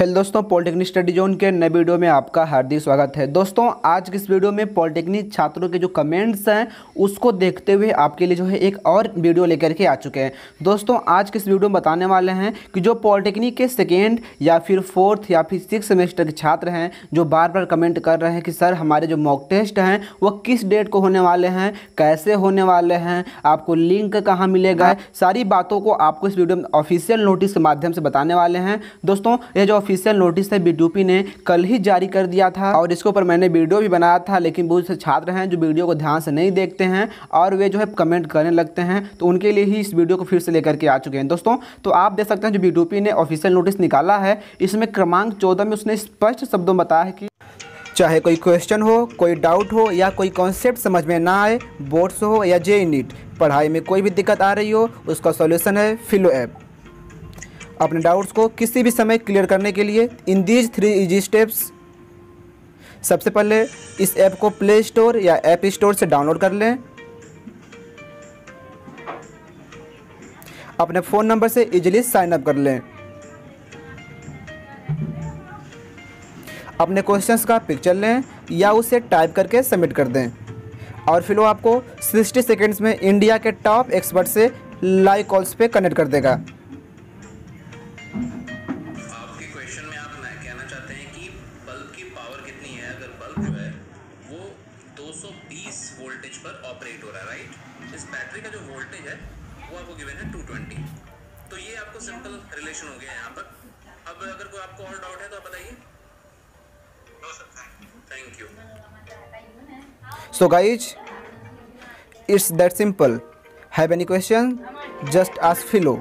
Hello दोस्तों polytechnic study zone के नए वीडियो में आपका हार्दिक स्वागत है दोस्तों आज के इस वीडियो में पॉलिटेक्निक छात्रों के जो कमेंट्स हैं उसको देखते हुए आपके लिए जो है एक और वीडियो लेकर के आ चुके हैं दोस्तों आज के इस वीडियो में बताने वाले हैं कि जो पॉलिटेक्निक के सेकेंड या फिर फोर्थ या फिर सिक्स सेमेस्टर के छात्र हैं जो बार बार कमेंट कर रहे हैं कि सर हमारे जो मॉक टेस्ट हैं वो किस डेट को होने वाले हैं कैसे होने वाले हैं आपको लिंक कहाँ मिलेगा हाँ। सारी बातों को आपको इस वीडियो में ऑफिशियल नोटिस के माध्यम से बताने वाले हैं दोस्तों ये जो ऑफिशियल नोटिस है बीडीपी ने कल ही जारी कर दिया था और इसके ऊपर मैंने वीडियो भी बनाया था लेकिन बहुत से छात्र हैं जो वीडियो को ध्यान से नहीं देखते हैं और वे जो है कमेंट करने लगते हैं तो उनके लिए ही इस वीडियो को फिर से लेकर के आ चुके हैं दोस्तों तो आप देख सकते हैं जो बीडीपी ने ऑफिशियल नोटिस निकाला है इसमें क्रमांक चौदह में उसने स्पष्ट शब्दों में बताया है कि चाहे कोई क्वेश्चन हो कोई डाउट हो या कोई कॉन्सेप्ट समझ में ना आए बोर्ड्स हो या जे नीट पढ़ाई में कोई भी दिक्कत आ रही हो उसका सॉल्यूशन है फिलो ऐप अपने डाउट्स को किसी भी समय क्लियर करने के लिए in these three easy steps सबसे पहले इस ऐप को प्ले स्टोर या ऐप स्टोर से डाउनलोड कर लें अपने फ़ोन नंबर से इजीली साइन अप कर लें अपने क्वेश्चंस का पिक्चर लें या उसे टाइप करके सबमिट कर दें और फिर वो आपको 60 सेकेंड्स में इंडिया के टॉप एक्सपर्ट से लाइव कॉल्स पे कनेक्ट कर देगा 220 वोल्टेज पर ऑपरेट हो रहा है राइट इस बैटरी का जो वोल्टेज है वो आपको गिवन है 220 तो ये आपको सिंपल रिलेशन हो गया है यहाँ पर अब अगर कोई आपको और डाउट है तो आप बताइए thank you so guys it's that simple have any question just ask फिलो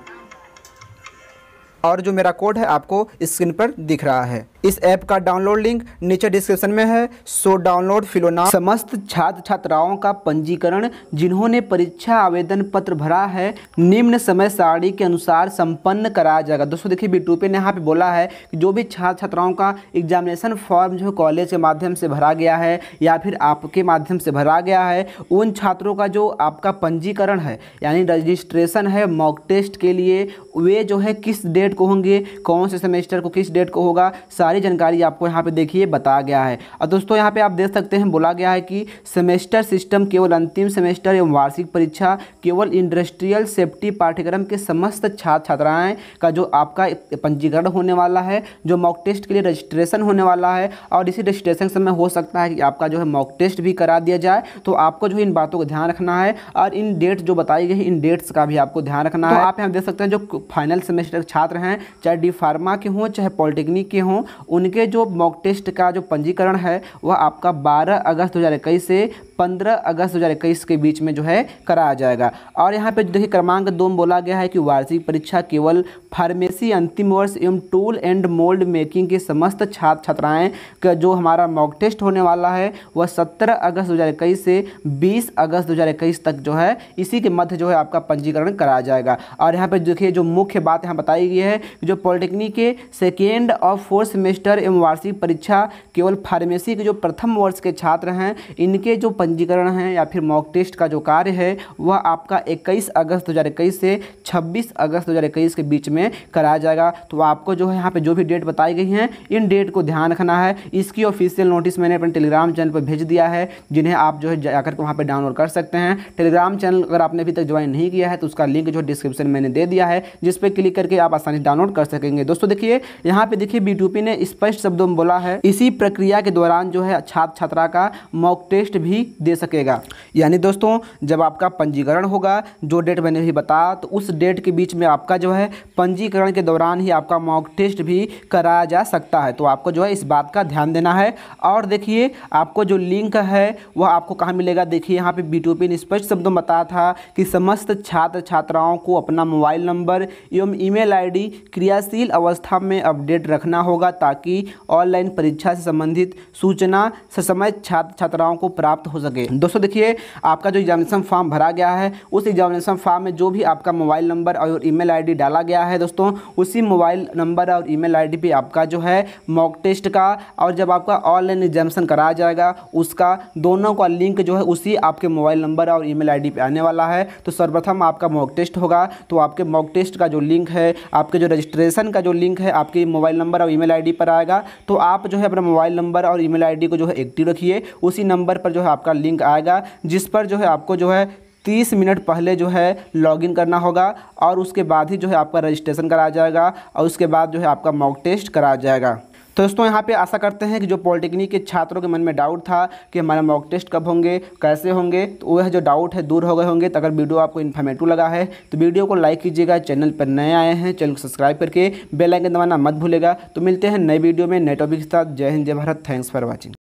और जो मेरा कोड है आपको स्क्रीन पर दिख रहा है इस ऐप का डाउनलोड लिंक नीचे डिस्क्रिप्शन में है सो डाउनलोड फिलोना समस्त छात्र छात्राओं का पंजीकरण जिन्होंने परीक्षा आवेदन पत्र भरा है निम्न समय सारणी के अनुसार संपन्न कराया जाएगा दोस्तों देखिए बी टूपे ने यहाँ पे बोला है कि जो भी छात्र छात्राओं का एग्जामिनेशन फॉर्म जो कॉलेज के माध्यम से भरा गया है या फिर आपके माध्यम से भरा गया है उन छात्रों का जो आपका पंजीकरण है यानी रजिस्ट्रेशन है मॉक टेस्ट के लिए वे जो है किस डेट को होंगे कौन से सेमेस्टर को किस डेट को होगा सारी जानकारी आपको यहाँ पे देखिए बताया गया है और दोस्तों यहाँ पे आप देख सकते हैं बोला गया है कि सेमेस्टर सिस्टम केवल अंतिम सेमेस्टर एवं वार्षिक परीक्षा केवल इंडस्ट्रियल सेफ्टी पाठ्यक्रम के समस्त छात्र छात्राएँ का जो आपका पंजीकरण होने वाला है जो मॉक टेस्ट के लिए रजिस्ट्रेशन होने वाला है और इसी रजिस्ट्रेशन समय हो सकता है कि आपका जो है मॉक टेस्ट भी करा दिया जाए तो आपको जो इन बातों का ध्यान रखना है और इन डेट्स जो बताई गई इन डेट्स का भी आपको ध्यान रखना है तो आप यहाँ देख सकते हैं जो फाइनल सेमेस्टर छात्र हैं चाहे डी फार्मा के हों चाहे पॉलिटेक्निक के हों उनके जो मॉक टेस्ट का जो पंजीकरण है वह आपका 12 अगस्त 2021 से 15 अगस्त 2021 के बीच में जो है कराया जाएगा और यहाँ पे देखिए क्रमांक दो में बोला गया है कि वार्षिक परीक्षा केवल फार्मेसी अंतिम वर्ष एवं टूल एंड मोल्ड मेकिंग के समस्त छात्र छात्राएँ का जो हमारा मॉक टेस्ट होने वाला है वह सत्रह अगस्त दो से बीस अगस्त दो तक जो है इसी के मध्य जो है आपका पंजीकरण कराया जाएगा और यहाँ पर देखिए जो मुख्य बात यहाँ बताई गई है जो पॉलिटेक्निक के सेकेंड और फोर्स में सेमेस्टर एवं वार्षिक परीक्षा केवल फार्मेसी के जो प्रथम वर्ष के छात्र हैं इनके जो पंजीकरण हैं या फिर मॉक टेस्ट का जो कार्य है वह आपका 21 अगस्त 2021 से 26 अगस्त 2021 के बीच में कराया जाएगा तो आपको जो है यहाँ पे जो भी डेट बताई गई हैं इन डेट को ध्यान रखना है इसकी ऑफिशियल नोटिस मैंने अपने टेलीग्राम चैनल पर भेज दिया है जिन्हें आप जो है जाकर के वहाँ पर डाउनलोड कर सकते हैं टेलीग्राम चैनल अगर आपने अभी तक ज्वाइन नहीं किया है तो उसका लिंक जो डिस्क्रिप्शन मैंने दे दिया है जिस पर क्लिक करके आप आसानी डाउनलोड कर सकेंगे दोस्तों देखिए यहाँ पे देखिए बी ने स्पष्ट शब्दों में बोला है इसी प्रक्रिया के दौरान जो है छात्र छात्रा का मॉक टेस्ट भी दे सकेगा यानी दोस्तों जब आपका पंजीकरण होगा जो डेट मैंने भी बताया तो उस डेट के बीच में आपका जो है पंजीकरण के दौरान ही आपका मॉक टेस्ट भी कराया जा सकता है तो आपको जो है इस बात का ध्यान देना है और देखिए आपको जो लिंक है वह आपको कहाँ मिलेगा देखिए यहाँ पे बी ने स्पष्ट शब्दों में बताया था कि समस्त छात्र छात्राओं को अपना मोबाइल नंबर एवं ईमेल आईडी क्रियाशील अवस्था में अपडेट रखना होगा ताकि ताकि ऑनलाइन परीक्षा से संबंधित सूचना ससमय छात्र छात्राओं को प्राप्त हो सके दोस्तों देखिए आपका जो एग्जामिनेशन फॉर्म भरा गया है उस एग्जामिनेशन फॉर्म में जो भी आपका मोबाइल नंबर और ईमेल आईडी डाला गया है दोस्तों उसी मोबाइल नंबर और ईमेल आईडी पे आपका जो है मॉक टेस्ट का और जब आपका ऑनलाइन एग्जामिनेशन कराया जाएगा उसका दोनों का लिंक जो है उसी आपके मोबाइल नंबर और ई मेल आई आने वाला है तो सर्वप्रथम आपका मॉक टेस्ट होगा तो आपके मॉक टेस्ट का जो लिंक है आपके जो रजिस्ट्रेशन का जो लिंक है आपके मोबाइल नंबर और ईमेल आईडी पर आएगा तो आप जो है अपना मोबाइल नंबर और ईमेल आईडी को जो है एक्टिव रखिए उसी नंबर पर जो है आपका लिंक आएगा जिस पर जो है आपको जो है तीस मिनट पहले जो है लॉगिन करना होगा और उसके बाद ही जो है आपका रजिस्ट्रेशन कराया जाएगा और उसके बाद जो है आपका मॉक टेस्ट कराया जाएगा तो दोस्तों यहाँ पे आशा करते हैं कि जो पॉलिटेक्निक के छात्रों के मन में डाउट था कि हमारा मॉक टेस्ट कब होंगे कैसे होंगे तो वह जो डाउट है दूर हो गए होंगे तो अगर वीडियो आपको इन्फॉर्मेटिव लगा है तो वीडियो को लाइक कीजिएगा चैनल पर नए आए हैं चैनल को सब्सक्राइब करके बेलाइकन दबाना मत भूलेगा तो मिलते हैं नए वीडियो में नए टॉपिक के साथ जय हिंद जय भारत थैंक्स फॉर वॉचिंग